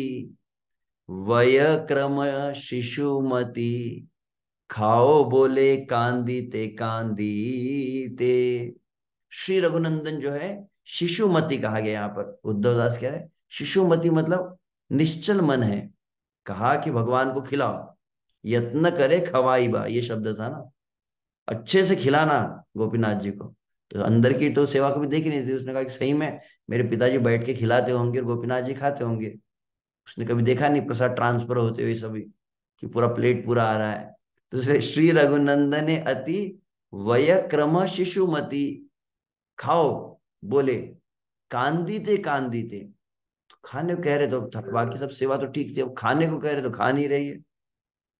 वयक्रम शिशुमती खाओ बोले कांदी ते कांदी ते श्री रघुनंदन जो है शिशुमती कहा गया यहाँ पर उद्धव दास कह रहे शिशुमती मतलब निश्चल मन है कहा कि भगवान को खिलाओ यत्न करे खवाई बा ये शब्द था ना अच्छे से खिलाना गोपीनाथ जी को तो अंदर की तो सेवा को भी देखी नहीं थी उसने कहा कि सही में मेरे पिताजी बैठ के खिलाते होंगे और गोपीनाथ जी खाते होंगे उसने कभी देखा नहीं प्रसाद ट्रांसफर होते हुए सभी कि पूरा प्लेट पूरा आ रहा है तो उसे श्री रघुनंदन अति वय क्रम शिशुमति खाओ बोले कांदी थे कांदी थे तो खाने को कह रहे तो बाकी सब सेवा तो ठीक थी अब खाने को कह रहे तो खा नहीं रही है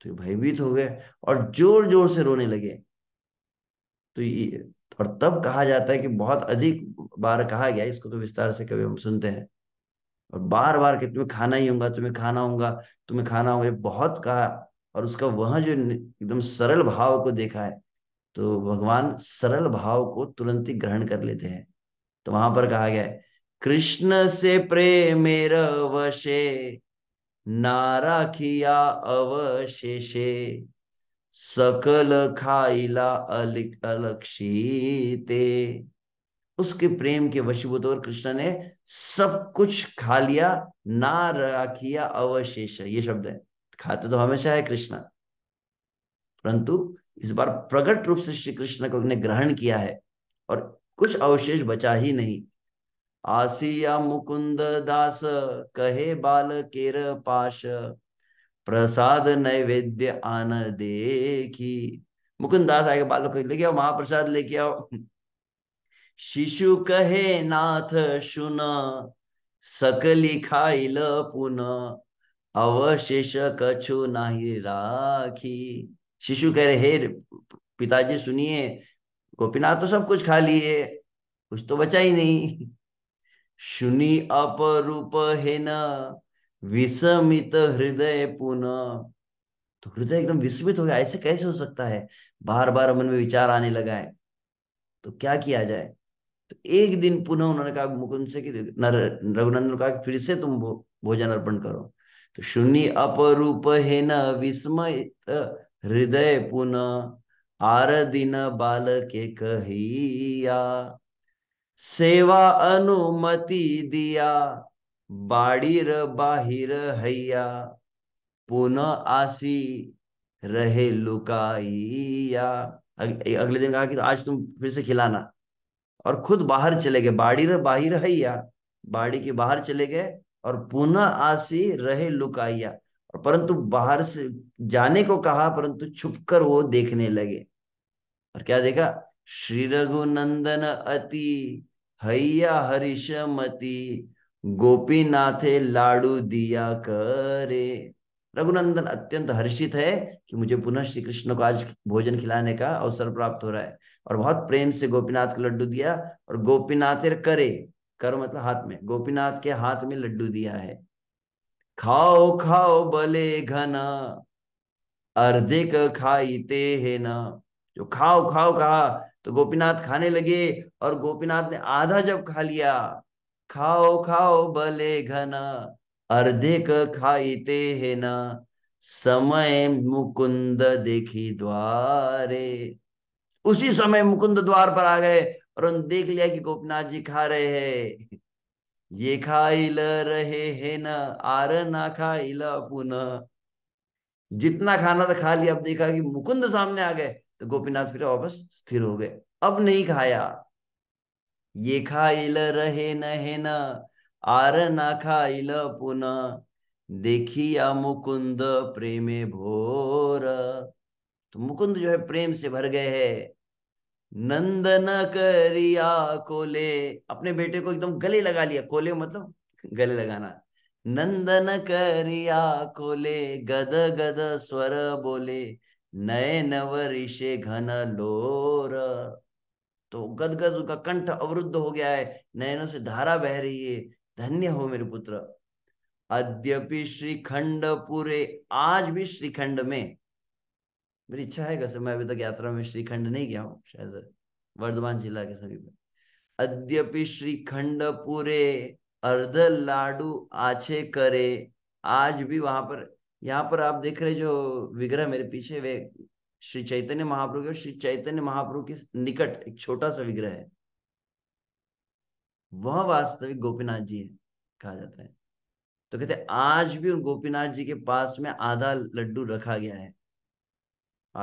तो भयभीत हो गए और जोर जोर से रोने लगे तो ये और तब कहा जाता है कि बहुत अधिक बार कहा गया इसको तो विस्तार से कभी हम सुनते हैं और बार बार कि तुम्हें खाना ही होगा तुम्हें खाना होगा तुम्हें खाना होगा बहुत कहा और उसका वह जो एकदम सरल भाव को देखा है तो भगवान सरल भाव को तुरंत ही ग्रहण कर लेते हैं तो वहां पर कहा गया है कृष्ण से प्रेम वशे किया अवशेषे सकल खाइला अलिक अलक्षी उसके प्रेम के वशीभूत और कृष्ण ने सब कुछ खा लिया ना रखिया अवशेष ये शब्द है खाते तो हमेशा है कृष्ण परंतु इस बार प्रकट रूप से श्री कृष्ण को ने ग्रहण किया है और कुछ अवशेष बचा ही नहीं आसिया मुकुंद दास कहे बाल केर पाश प्रसाद नैवेद्य आन देखी मुकुंद दास आएगा बालों को लेके आओ महाप्रसाद लेके आओ शिशु कहे नाथ सुन सकली खाई पुन अवशेष कछु नाही राखी शिशु कह रहे हे पिताजी सुनिए गोपीनाथ तो सब कुछ खा लिए कुछ तो बचा ही नहीं सुनी अपरूप है न विस्मित हृदय पुनः तो हृदय एकदम विस्मित हो गया ऐसे कैसे हो सकता है बार बार मन में विचार आने लगा है तो क्या किया जाए तो एक दिन पुनः उन्होंने कहा मुकुंद से कि रघुनंदन कहा फिर से तुम भो, भोजन अर्पण करो तो शून्य अपरूप है न विस्मित हृदय पुनः आर दिन बाल के कहिया सेवा अनुमति दिया बाड़ीर बाहिर हैया पुनः आसी रहे लुकाइया अग, अगले दिन कहा कि तो आज तुम फिर से खिलाना और खुद बाहर चले गए बाड़ी रह बाहिर हैया बाड़ी के बाहर चले गए और पुनः आसी रहे लुकाइया और परंतु बाहर से जाने को कहा परंतु छुपकर वो देखने लगे और क्या देखा श्री रघुनंदन अति हैया हरिशमती गोपीनाथे लाडू दिया करे रघुनंदन अत्यंत हर्षित है कि मुझे पुनः श्री कृष्ण को आज भोजन खिलाने का अवसर प्राप्त हो रहा है और बहुत प्रेम से गोपीनाथ को लड्डू दिया और गोपीनाथ करे कर मतलब हाथ में गोपीनाथ के हाथ में लड्डू दिया है खाओ खाओ बले घना अर्धिक खाईते है ना जो खाओ खाओ कहा तो गोपीनाथ खाने लगे और गोपीनाथ ने आधा जब खा लिया खाओ खाओ बले घना अर्धिक खाईते है ना समय मुकुंद देखी द्वारे उसी समय मुकुंद द्वार पर आ गए और उन देख लिया कि गोपनाथ जी खा रहे हैं ये ल रहे है ना आर ना खाई पुनः जितना खाना था खा लिया अब देखा कि मुकुंद सामने आ गए तो गोपीनाथ फिर वापस स्थिर हो गए अब नहीं खाया ये खाई ल रहे न है ना आर ना खाईल पुन देखिया मुकुंद प्रेमे भोर तो मुकुंद जो है प्रेम से भर गए हैं नंदन करिया कोले अपने बेटे को एकदम गले लगा लिया कोले मतलब गले लगाना नंदन करिया कोले गद गद स्वर बोले नए नवरिषे घन लोर तो गदगद उसका कंठ अवरुद्ध हो गया है नयनों से धारा बह रही है धन्य हो मेरे पुत्र अद्यपि श्रीखंड पूरे आज भी श्रीखंड में मेरी इच्छा है कैसे मैं अभी तक यात्रा में श्रीखंड नहीं गया हूं शायद वर्धमान जिला के सभी में अद्यपि श्रीखंड पूरे अर्ध लाडू आछे करे आज भी वहां पर यहाँ पर आप देख रहे जो विग्रह मेरे पीछे वे श्री चैतन्य महाप्रभु के श्री चैतन्य महाप्रभु के निकट एक छोटा सा विग्रह है वह वास्तविक गोपीनाथ जी है कहा जाता है तो कहते आज भी उन गोपीनाथ जी के पास में आधा लड्डू रखा गया है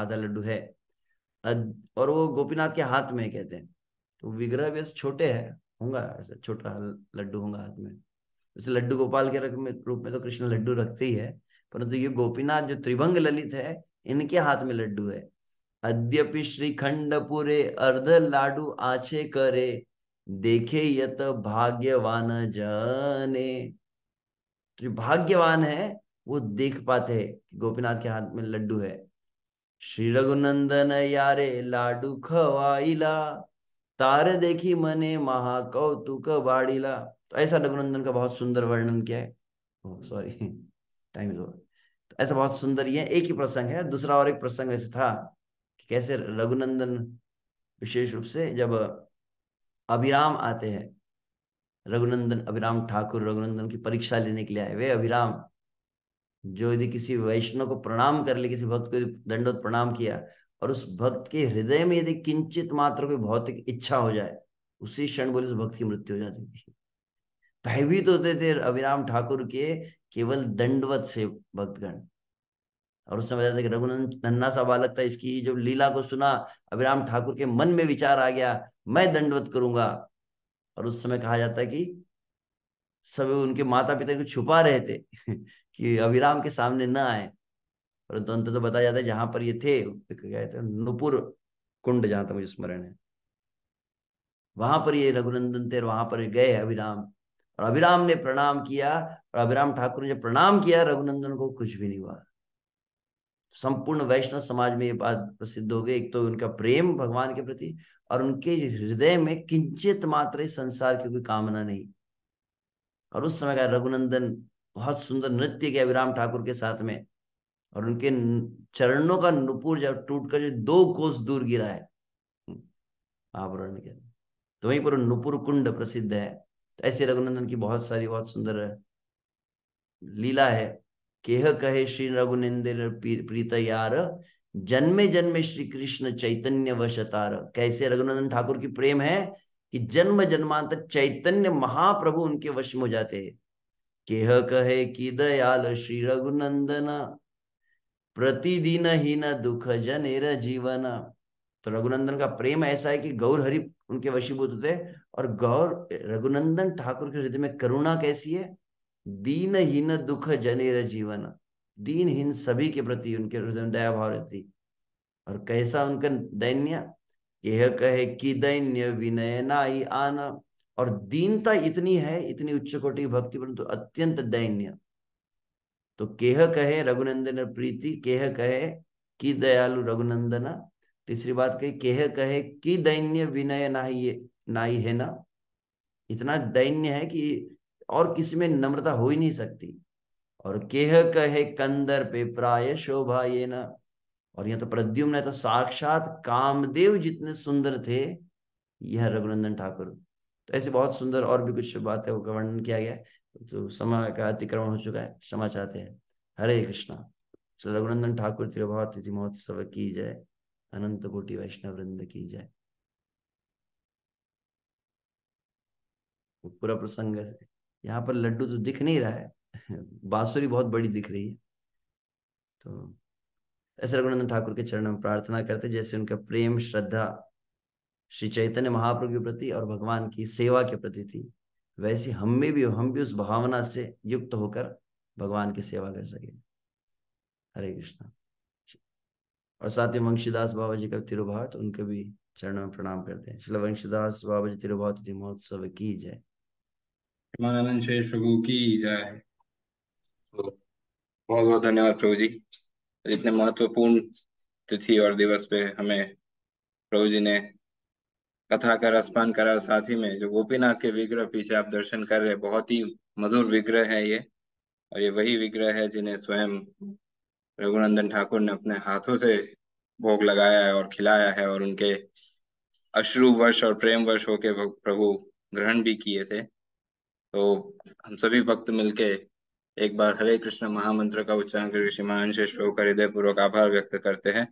आधा लड्डू है और वो गोपीनाथ के हाथ में कहते हैं तो विग्रह भी छोटे है होगा ऐसा छोटा लड्डू होगा हाथ में जैसे लड्डू गोपाल के रूप में तो कृष्ण लड्डू रखते ही है परंतु ये गोपीनाथ जो त्रिभंग ललित है इनके हाथ में लड्डू है अद्यपि श्रीखंडपुरे अर्ध लाडू आछे करे देखे यत भाग्यवान जाने जो भाग्यवान है वो देख पाते है कि गोपीनाथ के हाथ में लड्डू है श्री रघुनंदन यारे लाडू खवाईला तार देखी मने महाकौतुक बाड़ीला तो ऐसा रघुनंदन का बहुत सुंदर वर्णन किया है सॉरी टाइम इज ओवर तो ऐसा बहुत सुंदर ये एक ही प्रसंग है दूसरा और एक प्रसंग ऐसे था कि कैसे रघुनंदन विशेष रूप से जब अभिराम आते हैं रघुनंदन अभिराम ठाकुर रघुनंदन की परीक्षा लेने के लिए आए वे अभिराम जो यदि किसी वैष्णव को प्रणाम कर ले किसी भक्त को दंडोत प्रणाम किया और उस भक्त के हृदय में यदि किंचित मात्र कोई भौतिक इच्छा हो जाए उसी क्षण बोले उस भक्त की मृत्यु हो जाती थी भयभीत होते थे अभिराम ठाकुर के केवल दंडवत से भक्तगण और उसने बताया कि रघुनंदन नन्ना सा बालक था इसकी जब लीला को सुना अभिराम ठाकुर के मन में विचार आ गया मैं दंडवत करूंगा और उस समय कहा जाता है कि सब उनके माता पिता को छुपा रहे थे [LAUGHS] कि अभिराम के सामने न आए परंतु अंत तो बताया जाता है जहां पर ये थे गए थे नुपुर कुंड जहां तक मुझे स्मरण है वहां पर ये रघुनंदन थे वहां पर गए अभिराम और अभिराम ने प्रणाम किया और अभिराम ठाकुर ने जब प्रणाम किया रघुनंदन को कुछ भी नहीं हुआ संपूर्ण वैष्णव समाज में ये बात प्रसिद्ध हो गई एक तो उनका प्रेम भगवान के प्रति और उनके हृदय में किंचित मात्र संसार की कोई कामना नहीं और उस समय का रघुनंदन बहुत सुंदर नृत्य किया विराम ठाकुर के साथ में और उनके चरणों का नुपुर जब टूटकर जो दो कोस दूर गिरा है आवरण हम्म, के तो वहीं पर नुपुर कुंड प्रसिद्ध है तो ऐसे रघुनंदन की बहुत सारी बहुत सुंदर लीला है केह कहे श्री रघुनिंदिर प्रीत यार जन्मे जन्मे श्री कृष्ण चैतन्य वशतार कैसे रघुनंदन ठाकुर की प्रेम है कि जन्म जन्मांतर चैतन्य महाप्रभु उनके वश में हो जाते हैं केह कहे कि दयाल श्री रघुनंदन प्रतिदिन ही न दुख जनेर जीवन तो रघुनंदन का प्रेम ऐसा है कि गौर हरि उनके वशीभूत होते और गौर रघुनंदन ठाकुर के हृदय में करुणा कैसी है दीनहीन दुख जनेर जीवन दीनहीन सभी के प्रति उनके हृदय में दया भाव रहती और कैसा उनका दैन्य यह कहे कि दैन्य विनय नाई आन और दीनता इतनी है इतनी उच्च कोटि भक्ति परंतु अत्यंत दैन्य तो केह कहे रघुनंदन प्रीति केह कहे कि दयालु रघुनंदन तीसरी बात कही केह कहे कि दैन्य विनय ना नाई है ना इतना दैन्य है कि और किसी में नम्रता हो ही नहीं सकती और केह कहे कंदर पे प्राय शोभा ये न और यह तो प्रद्युम्न है तो साक्षात कामदेव जितने सुंदर थे यह रघुनंदन ठाकुर तो ऐसे बहुत सुंदर और भी कुछ बात है वो का वर्णन किया गया तो समय का अतिक्रमण हो चुका है क्षमा चाहते हैं हरे कृष्णा श्री रघुनंदन ठाकुर तिरुभाव तिथि महोत्सव की जय अनंत कोटि वैष्णव वृंद की जय पूरा प्रसंग है यहाँ पर लड्डू तो दिख नहीं रहा है [LAUGHS] बांसुरी बहुत बड़ी दिख रही है तो ऐसे रघुनंदन ठाकुर के चरण में प्रार्थना करते जैसे उनका प्रेम श्रद्धा श्री चैतन्य महाप्रभु के प्रति और भगवान की सेवा के प्रति थी वैसे हम में भी हम भी उस भावना से युक्त होकर भगवान की सेवा कर सके हरे कृष्णा और साथ ही वंशीदास बाबा जी का तिरुभा उनके भी चरणों में प्रणाम करते हैं वंशीदास बाबा जी तिरुभा महोत्सव की जय परमानंद शेष प्रभु की जय तो बहुत बहुत धन्यवाद प्रभु जी इतने महत्वपूर्ण तिथि और दिवस पे हमें प्रभु जी ने कथा का रसपान करा साथ ही में जो गोपीनाथ के विग्रह पीछे आप दर्शन कर रहे बहुत ही मधुर विग्रह है ये और ये वही विग्रह है जिन्हें स्वयं रघुनंदन ठाकुर ने अपने हाथों से भोग लगाया है और खिलाया है और उनके अश्रु वर्ष और प्रेम वर्ष होके प्रभु ग्रहण भी किए थे तो हम सभी भक्त मिलके एक बार हरे कृष्ण महामंत्र का उच्चारण करके श्रीमान शेष प्रभु का हृदय पूर्वक आभार व्यक्त करते हैं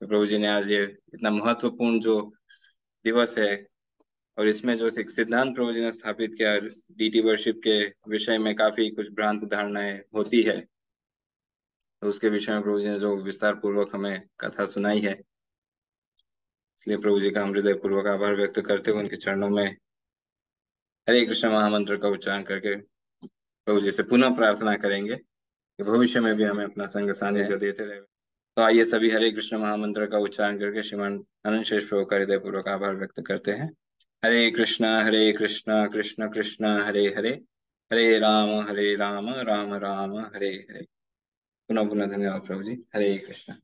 तो प्रभु जी ने आज ये इतना महत्वपूर्ण जो दिवस है और इसमें जो सिद्धांत प्रभु जी ने स्थापित किया डी टी वर्शिप के विषय में काफी कुछ भ्रांत धारणाएं होती है तो उसके विषय में प्रभु जी ने जो विस्तार पूर्वक हमें कथा सुनाई है इसलिए प्रभु जी का हम हृदय पूर्वक आभार व्यक्त करते हुए उनके चरणों में हरे कृष्ण महामंत्र का उच्चारण करके प्रभु जी से पुनः प्रार्थना करेंगे कि भविष्य में भी हमें अपना संग सानिध्य देते रहे तो आइए सभी हरे कृष्ण महामंत्र का उच्चारण करके श्रीमान अनंत शेष प्रभु का हृदय पूर्वक आभार व्यक्त करते हैं हरे कृष्ण हरे कृष्ण कृष्ण कृष्ण हरे हरे हरे राम हरे राम राम राम हरे हरे पुनः पुनः धन्यवाद प्रभु जी हरे कृष्ण